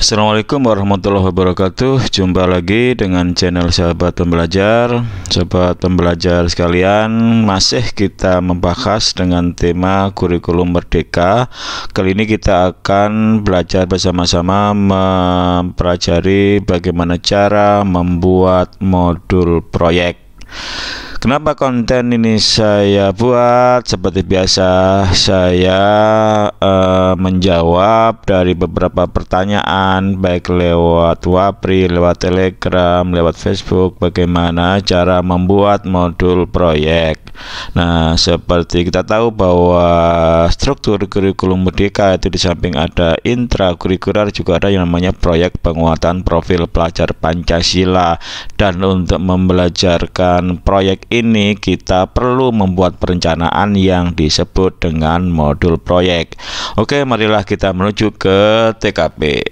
Assalamualaikum warahmatullahi wabarakatuh Jumpa lagi dengan channel sahabat pembelajar Sahabat pembelajar sekalian Masih kita membahas dengan tema kurikulum merdeka Kali ini kita akan belajar bersama-sama Mempelajari bagaimana cara membuat modul proyek Kenapa konten ini saya buat? Seperti biasa, saya uh, menjawab dari beberapa pertanyaan baik lewat Wapri, lewat Telegram, lewat Facebook bagaimana cara membuat modul proyek. Nah, seperti kita tahu bahwa struktur kurikulum Merdeka itu di samping ada intra intrakurikuler juga ada yang namanya proyek penguatan profil pelajar Pancasila dan untuk membelajarkan proyek ini kita perlu membuat perencanaan yang disebut dengan modul proyek. Oke, marilah kita menuju ke TKP.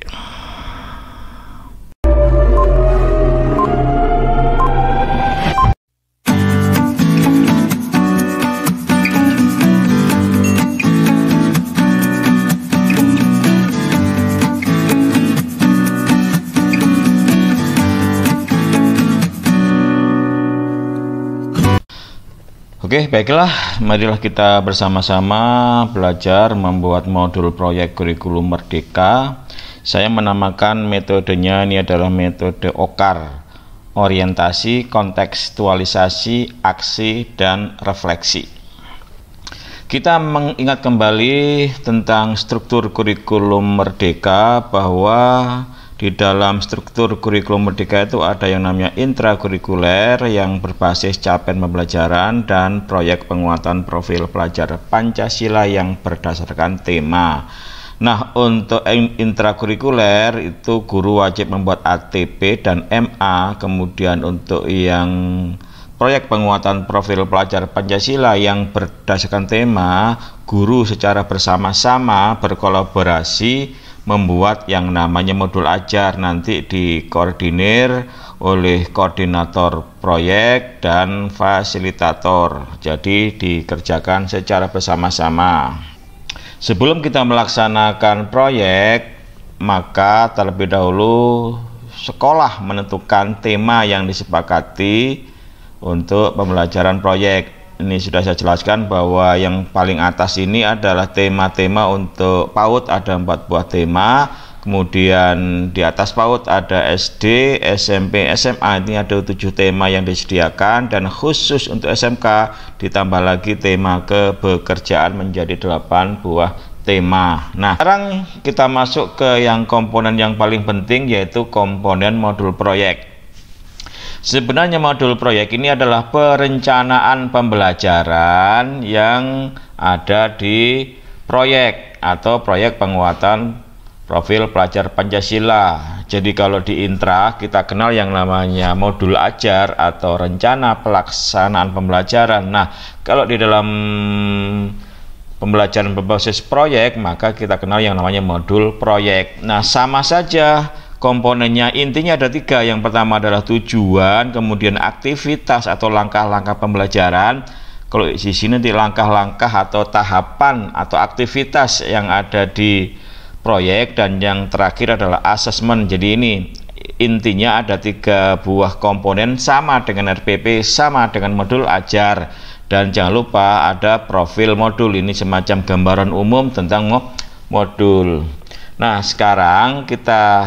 Oke, baiklah, marilah kita bersama-sama belajar membuat modul proyek kurikulum merdeka. Saya menamakan metodenya ini adalah metode OKAR, orientasi, kontekstualisasi, aksi, dan refleksi. Kita mengingat kembali tentang struktur kurikulum merdeka bahwa di dalam struktur kurikulum merdeka itu ada yang namanya intrakurikuler yang berbasis capen pembelajaran dan proyek penguatan profil pelajar Pancasila yang berdasarkan tema. Nah, untuk intrakurikuler itu guru wajib membuat ATP dan MA, kemudian untuk yang proyek penguatan profil pelajar Pancasila yang berdasarkan tema, guru secara bersama-sama berkolaborasi membuat yang namanya modul ajar nanti dikoordinir oleh koordinator proyek dan fasilitator. Jadi dikerjakan secara bersama-sama. Sebelum kita melaksanakan proyek, maka terlebih dahulu sekolah menentukan tema yang disepakati untuk pembelajaran proyek ini sudah saya jelaskan bahwa yang paling atas ini adalah tema-tema untuk PAUD ada empat buah tema kemudian di atas PAUD ada SD, SMP, SMA ini ada tujuh tema yang disediakan dan khusus untuk SMK ditambah lagi tema kebekerjaan menjadi delapan buah tema. Nah, sekarang kita masuk ke yang komponen yang paling penting yaitu komponen modul proyek. Sebenarnya modul proyek ini adalah perencanaan pembelajaran yang ada di proyek atau proyek penguatan profil pelajar Pancasila. Jadi kalau di intra kita kenal yang namanya modul ajar atau rencana pelaksanaan pembelajaran. Nah, kalau di dalam pembelajaran berbasis proyek maka kita kenal yang namanya modul proyek. Nah, sama saja komponennya intinya ada tiga yang pertama adalah tujuan kemudian aktivitas atau langkah-langkah pembelajaran kalau di sini nanti langkah-langkah atau tahapan atau aktivitas yang ada di proyek dan yang terakhir adalah asesmen jadi ini intinya ada tiga buah komponen sama dengan RPP sama dengan modul ajar dan jangan lupa ada profil modul ini semacam gambaran umum tentang modul nah sekarang kita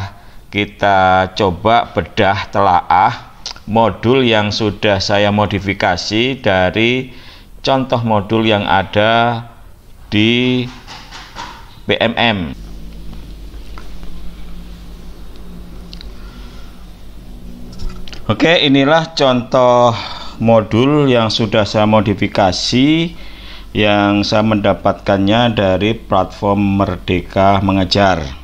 kita coba bedah telaah modul yang sudah saya modifikasi dari contoh modul yang ada di PMM. Oke, inilah contoh modul yang sudah saya modifikasi yang saya mendapatkannya dari platform Merdeka Mengajar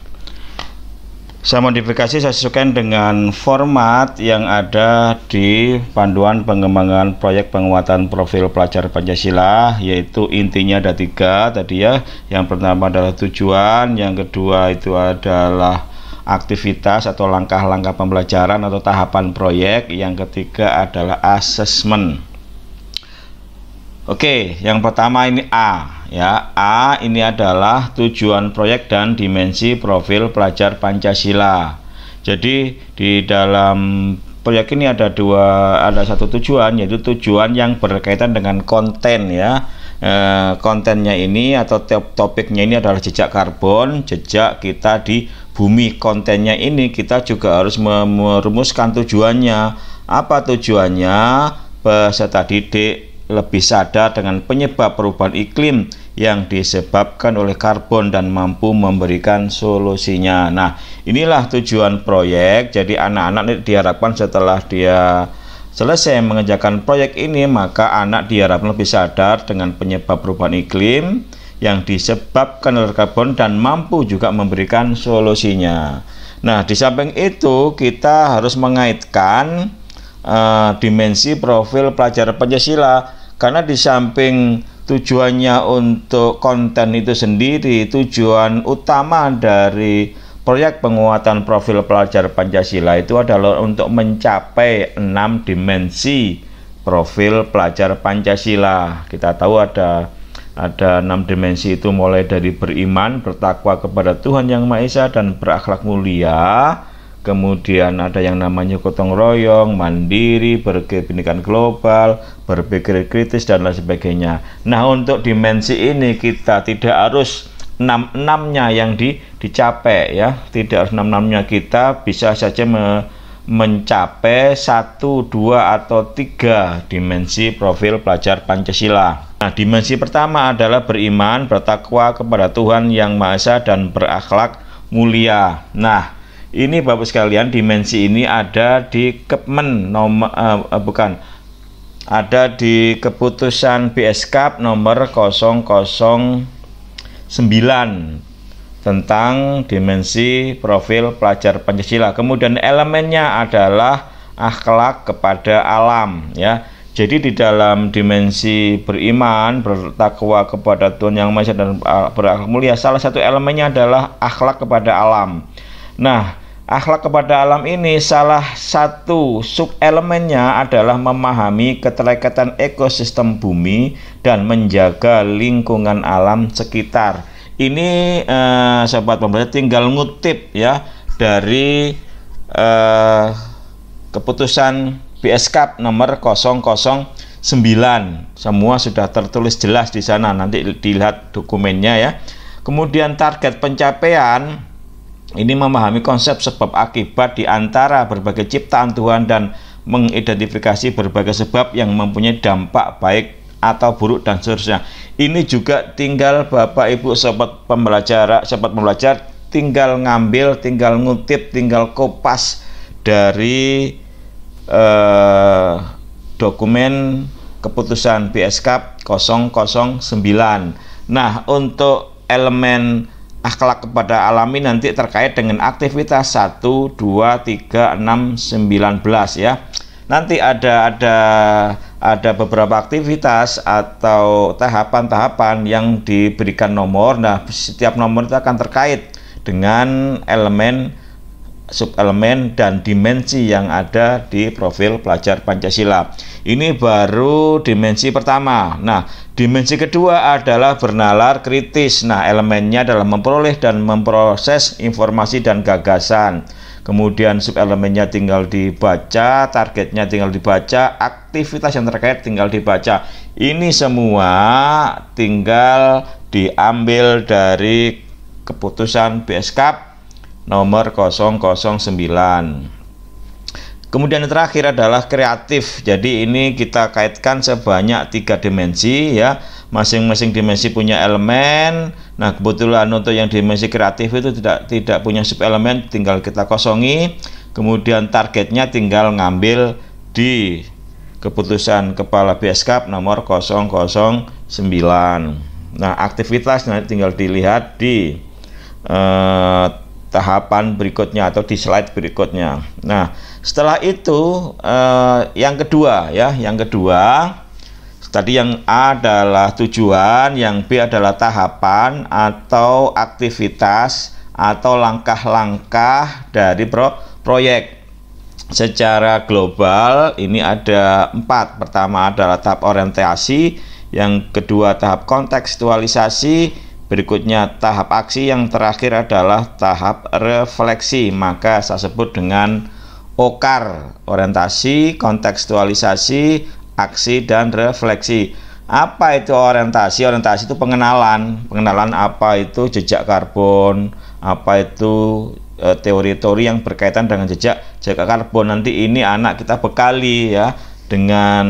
saya modifikasi saya sesuaikan dengan format yang ada di panduan pengembangan proyek penguatan profil pelajar Pancasila yaitu intinya ada tiga tadi ya yang pertama adalah tujuan yang kedua itu adalah aktivitas atau langkah-langkah pembelajaran atau tahapan proyek yang ketiga adalah asesmen oke yang pertama ini A ya A ini adalah tujuan proyek dan dimensi profil pelajar Pancasila jadi di dalam proyek ini ada dua ada satu tujuan yaitu tujuan yang berkaitan dengan konten ya e, kontennya ini atau topiknya ini adalah jejak karbon jejak kita di bumi kontennya ini kita juga harus merumuskan tujuannya apa tujuannya peserta didik lebih sadar dengan penyebab perubahan iklim yang disebabkan oleh karbon dan mampu memberikan solusinya. Nah, inilah tujuan proyek. Jadi anak-anak diharapkan setelah dia selesai mengerjakan proyek ini, maka anak diharapkan lebih sadar dengan penyebab perubahan iklim yang disebabkan oleh karbon dan mampu juga memberikan solusinya. Nah, di samping itu kita harus mengaitkan uh, dimensi profil pelajar Pancasila karena di samping tujuannya untuk konten itu sendiri tujuan utama dari proyek penguatan profil pelajar Pancasila itu adalah untuk mencapai enam dimensi profil pelajar Pancasila kita tahu ada ada enam dimensi itu mulai dari beriman, bertakwa kepada Tuhan Yang Maha Esa dan berakhlak mulia, kemudian ada yang namanya gotong royong, mandiri, berkepentingan global, berpikir kritis dan lain sebagainya. Nah, untuk dimensi ini kita tidak harus 66-nya yang di, dicapai ya. Tidak harus 66-nya kita bisa saja me, mencapai 1, 2 atau 3 dimensi profil pelajar Pancasila. Nah, dimensi pertama adalah beriman, bertakwa kepada Tuhan yang Maha Esa dan berakhlak mulia. Nah, ini Bapak sekalian, dimensi ini ada di Kepmen nomor uh, bukan ada di keputusan BSK nomor 009 tentang dimensi profil pelajar Pancasila. Kemudian elemennya adalah akhlak kepada alam ya. Jadi di dalam dimensi beriman, bertakwa kepada Tuhan Yang Maha Esa dan eh, berakhlak mulia, salah satu elemennya adalah akhlak kepada alam. Nah, Akhlak kepada alam ini salah satu sub elemennya adalah memahami keterikatan ekosistem bumi dan menjaga lingkungan alam sekitar. Ini eh, sobat pemerintah tinggal ngutip ya dari eh, keputusan BSK nomor 009. Semua sudah tertulis jelas di sana nanti dilihat dokumennya ya. Kemudian target pencapaian ini memahami konsep sebab akibat di antara berbagai ciptaan Tuhan dan mengidentifikasi berbagai sebab yang mempunyai dampak baik atau buruk dan seterusnya. Ini juga tinggal Bapak Ibu sobat pembelajar, sobat pembelajar tinggal ngambil, tinggal ngutip, tinggal kopas dari eh, dokumen keputusan BSK 009. Nah, untuk elemen akhlak kepada alami nanti terkait dengan aktivitas 1 2 3 6 19 ya. Nanti ada ada ada beberapa aktivitas atau tahapan-tahapan yang diberikan nomor. Nah, setiap nomor itu akan terkait dengan elemen subelemen dan dimensi yang ada di profil pelajar Pancasila. Ini baru dimensi pertama. Nah, Dimensi kedua adalah bernalar kritis. Nah, elemennya adalah memperoleh dan memproses informasi dan gagasan. Kemudian sub elemennya tinggal dibaca, targetnya tinggal dibaca, aktivitas yang terkait tinggal dibaca. Ini semua tinggal diambil dari keputusan BSK nomor 009. Kemudian yang terakhir adalah kreatif. Jadi ini kita kaitkan sebanyak tiga dimensi ya. Masing-masing dimensi punya elemen. Nah kebetulan untuk yang dimensi kreatif itu tidak tidak punya sub elemen, tinggal kita kosongi. Kemudian targetnya tinggal ngambil di keputusan kepala BSK nomor 009. Nah aktivitas nanti tinggal dilihat di eh, tahapan berikutnya atau di slide berikutnya. Nah setelah itu eh, yang kedua ya, yang kedua tadi yang A adalah tujuan, yang B adalah tahapan atau aktivitas atau langkah-langkah dari pro proyek. Secara global ini ada empat. Pertama adalah tahap orientasi, yang kedua tahap kontekstualisasi, berikutnya tahap aksi, yang terakhir adalah tahap refleksi. Maka saya sebut dengan okar, orientasi, kontekstualisasi, aksi dan refleksi. Apa itu orientasi? Orientasi itu pengenalan. Pengenalan apa itu jejak karbon, apa itu e, teori-teori yang berkaitan dengan jejak jejak karbon. Nanti ini anak kita bekali ya dengan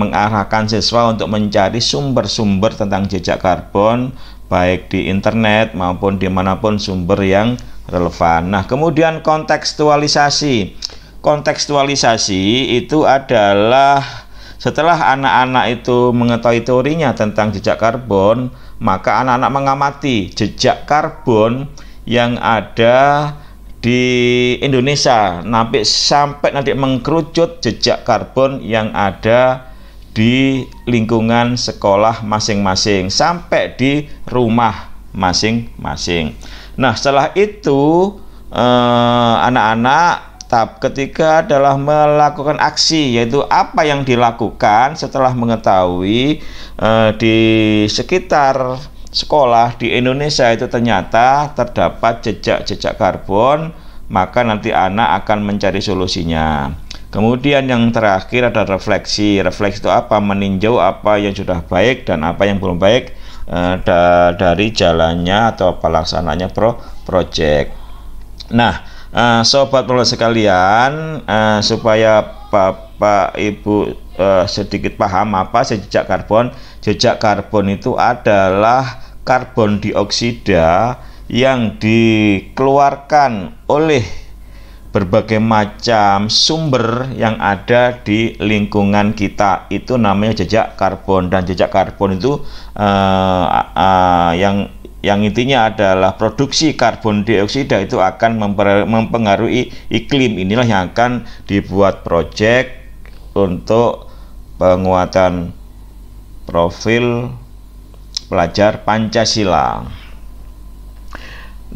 mengarahkan siswa untuk mencari sumber-sumber tentang jejak karbon baik di internet maupun dimanapun sumber yang relevan. Nah kemudian kontekstualisasi kontekstualisasi itu adalah setelah anak-anak itu mengetahui teorinya tentang jejak karbon, maka anak-anak mengamati jejak karbon yang ada di Indonesia nanti sampai nanti mengkerucut jejak karbon yang ada di lingkungan sekolah masing-masing sampai di rumah masing-masing. Nah, setelah itu eh, anak-anak eh, anak -anak Tab ketika adalah melakukan aksi yaitu apa yang dilakukan setelah mengetahui eh, di sekitar sekolah di Indonesia itu ternyata terdapat jejak-jejak karbon maka nanti anak akan mencari solusinya. Kemudian yang terakhir ada refleksi. Refleksi itu apa? Meninjau apa yang sudah baik dan apa yang belum baik eh, da dari jalannya atau pelaksananya pro project. Nah, uh, sobat perlu sekalian uh, supaya Bapak Ibu uh, sedikit paham apa jejak karbon. Jejak karbon itu adalah karbon dioksida yang dikeluarkan oleh berbagai macam sumber yang ada di lingkungan kita itu namanya jejak karbon dan jejak karbon itu uh, uh, yang yang intinya adalah produksi karbon dioksida itu akan mempengaruhi iklim. Inilah yang akan dibuat proyek untuk penguatan profil pelajar Pancasila.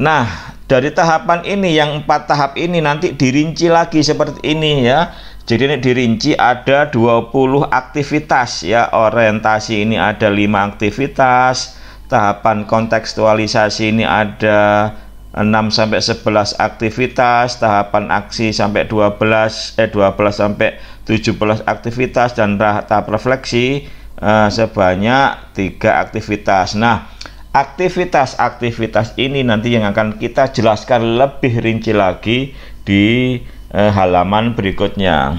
Nah, dari tahapan ini yang empat tahap ini nanti dirinci lagi seperti ini ya. Jadi ini dirinci ada 20 aktivitas ya. Orientasi ini ada lima aktivitas tahapan kontekstualisasi ini ada 6 sampai 11 aktivitas, tahapan aksi sampai 12 eh 12 sampai 17 aktivitas dan tahap refleksi eh, sebanyak 3 aktivitas. Nah, aktivitas-aktivitas ini nanti yang akan kita jelaskan lebih rinci lagi di eh, halaman berikutnya.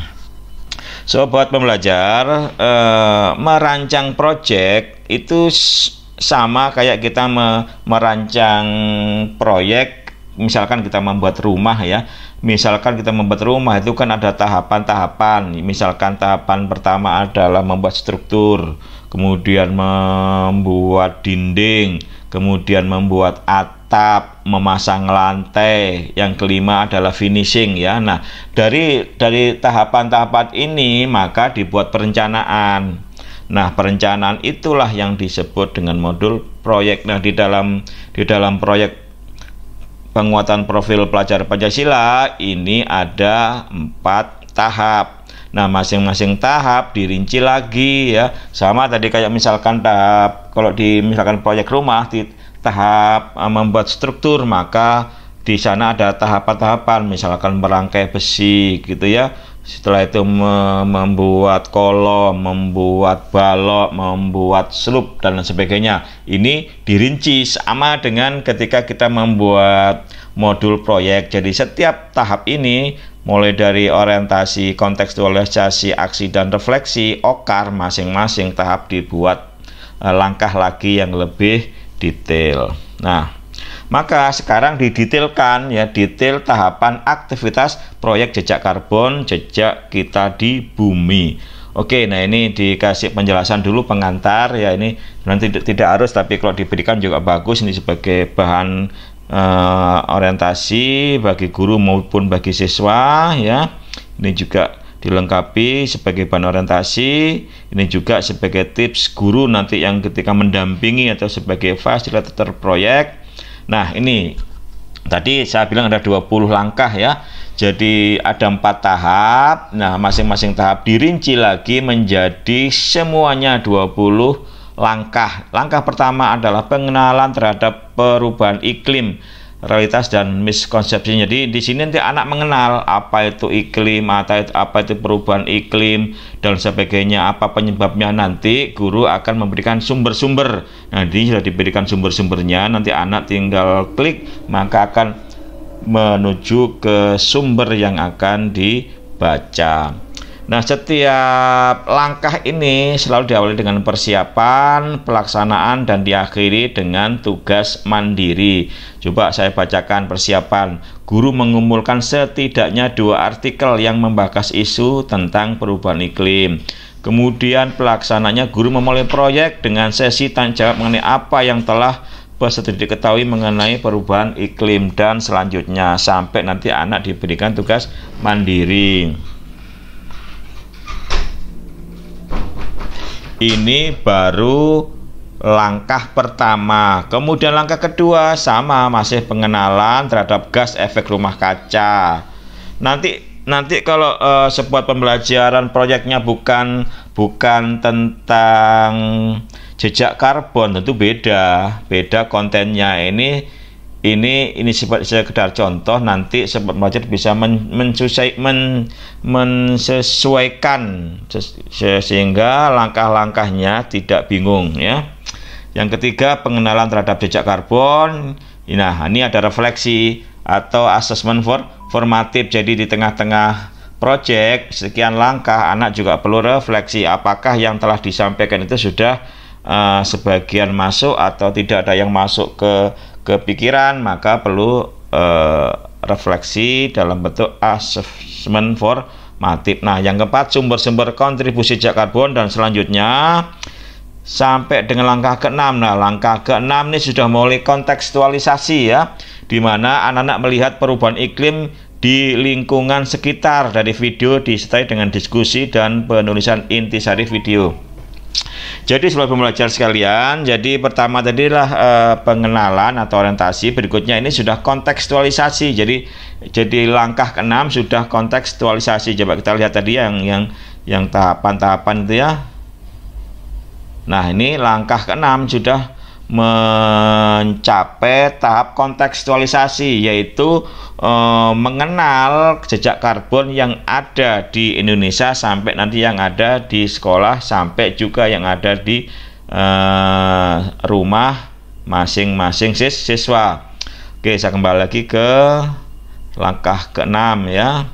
So, buat pembelajar, eh, merancang proyek itu sama kayak kita me merancang proyek misalkan kita membuat rumah ya misalkan kita membuat rumah itu kan ada tahapan-tahapan misalkan tahapan pertama adalah membuat struktur kemudian membuat dinding kemudian membuat atap memasang lantai yang kelima adalah finishing ya nah dari dari tahapan-tahapan ini maka dibuat perencanaan Nah, perencanaan itulah yang disebut dengan modul proyek. Nah, di dalam di dalam proyek penguatan profil pelajar Pancasila ini ada empat tahap. Nah, masing-masing tahap dirinci lagi ya. Sama tadi kayak misalkan tahap kalau di misalkan proyek rumah di tahap eh, membuat struktur maka di sana ada tahapan-tahapan misalkan merangkai besi gitu ya setelah itu membuat kolom, membuat balok, membuat slup dan lain sebagainya. Ini dirinci sama dengan ketika kita membuat modul proyek. Jadi setiap tahap ini mulai dari orientasi, kontekstualisasi, aksi dan refleksi, OKAR masing-masing tahap dibuat eh, langkah lagi yang lebih detail. Nah, maka sekarang didetailkan ya detail tahapan aktivitas proyek jejak karbon jejak kita di bumi. Oke, nah ini dikasih penjelasan dulu pengantar ya ini nanti tidak, harus tapi kalau diberikan juga bagus ini sebagai bahan eh, orientasi bagi guru maupun bagi siswa ya. Ini juga dilengkapi sebagai bahan orientasi ini juga sebagai tips guru nanti yang ketika mendampingi atau sebagai fasilitator proyek Nah, ini tadi saya bilang ada 20 langkah ya. Jadi ada empat tahap. Nah, masing-masing tahap dirinci lagi menjadi semuanya 20 langkah. Langkah pertama adalah pengenalan terhadap perubahan iklim realitas dan miskonsepsi. Jadi di sini nanti anak mengenal apa itu iklim, apa itu, apa itu perubahan iklim dan sebagainya, apa penyebabnya nanti guru akan memberikan sumber-sumber. Nanti sudah diberikan sumber-sumbernya, nanti anak tinggal klik maka akan menuju ke sumber yang akan dibaca. Nah, setiap langkah ini selalu diawali dengan persiapan, pelaksanaan, dan diakhiri dengan tugas mandiri. Coba saya bacakan persiapan. Guru mengumpulkan setidaknya dua artikel yang membahas isu tentang perubahan iklim. Kemudian pelaksananya guru memulai proyek dengan sesi tanya jawab mengenai apa yang telah peserta diketahui mengenai perubahan iklim dan selanjutnya sampai nanti anak diberikan tugas mandiri. Ini baru langkah pertama. Kemudian langkah kedua sama masih pengenalan terhadap gas efek rumah kaca. Nanti nanti kalau uh, sebuah pembelajaran proyeknya bukan bukan tentang jejak karbon tentu beda. Beda kontennya ini ini ini sifat sekedar contoh nanti sempat belajar bisa men, mensusai, men, mensesuaikan sehingga langkah-langkahnya tidak bingung ya yang ketiga pengenalan terhadap jejak karbon nah ini ada refleksi atau assessment for formatif jadi di tengah-tengah project sekian langkah anak juga perlu refleksi apakah yang telah disampaikan itu sudah uh, sebagian masuk atau tidak ada yang masuk ke kepikiran maka perlu uh, refleksi dalam bentuk assessment for matip. Nah, yang keempat sumber-sumber kontribusi jejak karbon dan selanjutnya sampai dengan langkah keenam. Nah, langkah keenam ini sudah mulai kontekstualisasi ya, di mana anak-anak melihat perubahan iklim di lingkungan sekitar dari video disertai dengan diskusi dan penulisan intisari video. Jadi sebelum pembelajar sekalian, jadi pertama tadilah e, pengenalan atau orientasi, berikutnya ini sudah kontekstualisasi. Jadi jadi langkah keenam sudah kontekstualisasi. Coba kita lihat tadi yang yang yang tahapan-tahapan itu ya. Nah, ini langkah keenam sudah mencapai tahap kontekstualisasi yaitu e, mengenal jejak karbon yang ada di Indonesia sampai nanti yang ada di sekolah sampai juga yang ada di e, rumah masing-masing sis siswa. Oke, saya kembali lagi ke langkah ke-6 ya.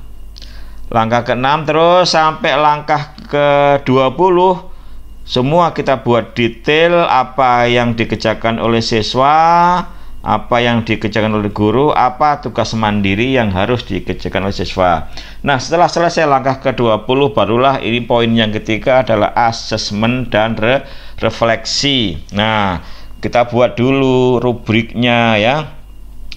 Langkah ke-6 terus sampai langkah ke-20 semua kita buat detail apa yang dikerjakan oleh siswa, apa yang dikerjakan oleh guru, apa tugas mandiri yang harus dikerjakan oleh siswa. Nah, setelah selesai langkah ke-20 barulah ini poin yang ketiga adalah asesmen dan re refleksi. Nah, kita buat dulu rubriknya ya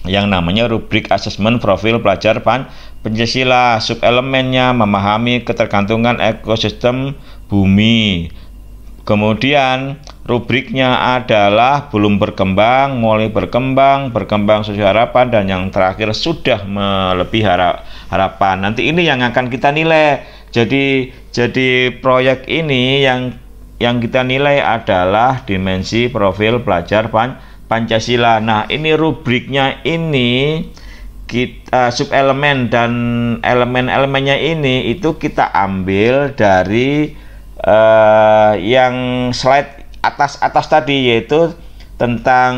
yang namanya rubrik asesmen profil pelajar pan Pancasila, sub elemennya memahami ketergantungan ekosistem bumi, Kemudian rubriknya adalah belum berkembang, mulai berkembang, berkembang sesuai harapan, dan yang terakhir sudah melebihi harap, harapan. Nanti ini yang akan kita nilai. Jadi jadi proyek ini yang yang kita nilai adalah dimensi profil pelajar pan, Pancasila. Nah ini rubriknya ini kita eh, sub elemen dan elemen-elemennya ini itu kita ambil dari uh, yang slide atas-atas tadi yaitu tentang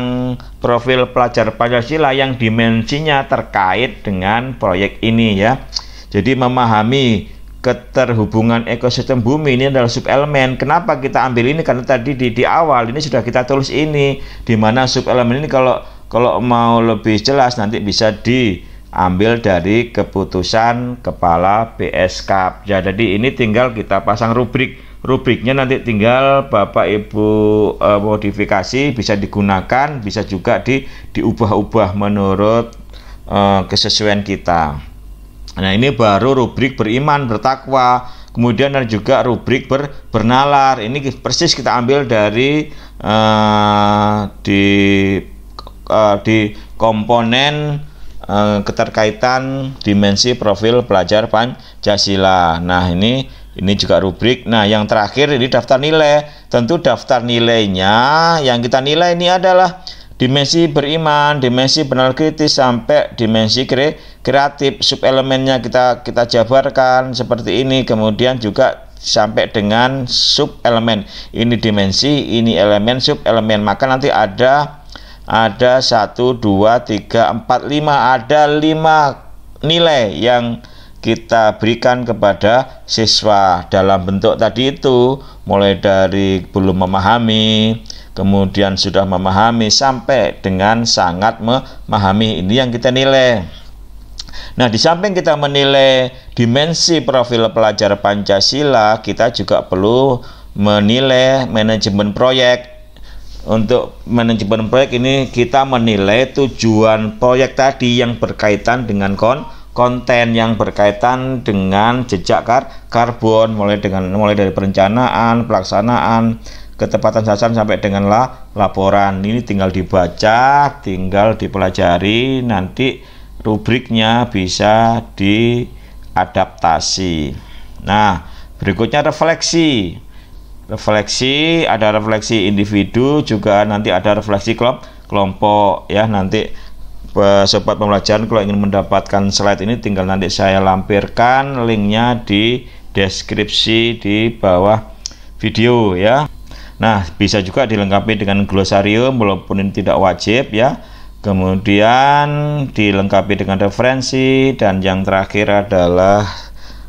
profil pelajar Pancasila yang dimensinya terkait dengan proyek ini ya. Jadi memahami keterhubungan ekosistem bumi ini adalah elemen Kenapa kita ambil ini? Karena tadi di, di awal ini sudah kita tulis ini, di mana elemen ini kalau kalau mau lebih jelas nanti bisa diambil dari keputusan kepala PSK Ya, jadi ini tinggal kita pasang rubrik rubriknya nanti tinggal Bapak Ibu e, modifikasi bisa digunakan bisa juga di diubah-ubah menurut e, kesesuaian kita nah ini baru rubrik beriman bertakwa kemudian ada juga rubrik ber, bernalar ini persis kita ambil dari uh, di uh, di komponen uh, keterkaitan dimensi profil pelajar Pancasila nah ini ini juga rubrik. Nah, yang terakhir ini daftar nilai. Tentu daftar nilainya yang kita nilai ini adalah dimensi beriman, dimensi benar kritis sampai dimensi kre kreatif. elemennya kita kita jabarkan seperti ini. Kemudian juga sampai dengan sub elemen. Ini dimensi, ini elemen, sub elemen. Maka nanti ada ada 1 2 3 4 5 ada lima nilai yang kita berikan kepada siswa dalam bentuk tadi itu mulai dari belum memahami kemudian sudah memahami sampai dengan sangat memahami ini yang kita nilai Nah, di samping kita menilai dimensi profil pelajar Pancasila, kita juga perlu menilai manajemen proyek. Untuk manajemen proyek ini kita menilai tujuan proyek tadi yang berkaitan dengan kon konten yang berkaitan dengan jejak kar karbon mulai dengan mulai dari perencanaan, pelaksanaan, ketepatan sasaran sampai dengan la, laporan. Ini tinggal dibaca, tinggal dipelajari, nanti rubriknya bisa diadaptasi. Nah, berikutnya refleksi. Refleksi ada refleksi individu juga nanti ada refleksi kelompok kelompok ya nanti sobat pembelajaran kalau ingin mendapatkan slide ini tinggal nanti saya lampirkan linknya di deskripsi di bawah video ya nah bisa juga dilengkapi dengan glosarium walaupun ini tidak wajib ya kemudian dilengkapi dengan referensi dan yang terakhir adalah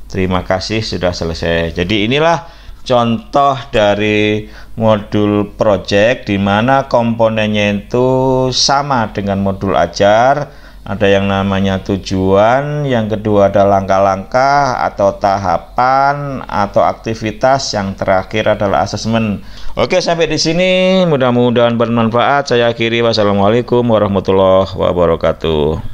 terima kasih sudah selesai jadi inilah contoh dari modul project di mana komponennya itu sama dengan modul ajar ada yang namanya tujuan yang kedua ada langkah-langkah atau tahapan atau aktivitas yang terakhir adalah asesmen oke sampai di sini mudah-mudahan bermanfaat saya akhiri wassalamualaikum warahmatullahi wabarakatuh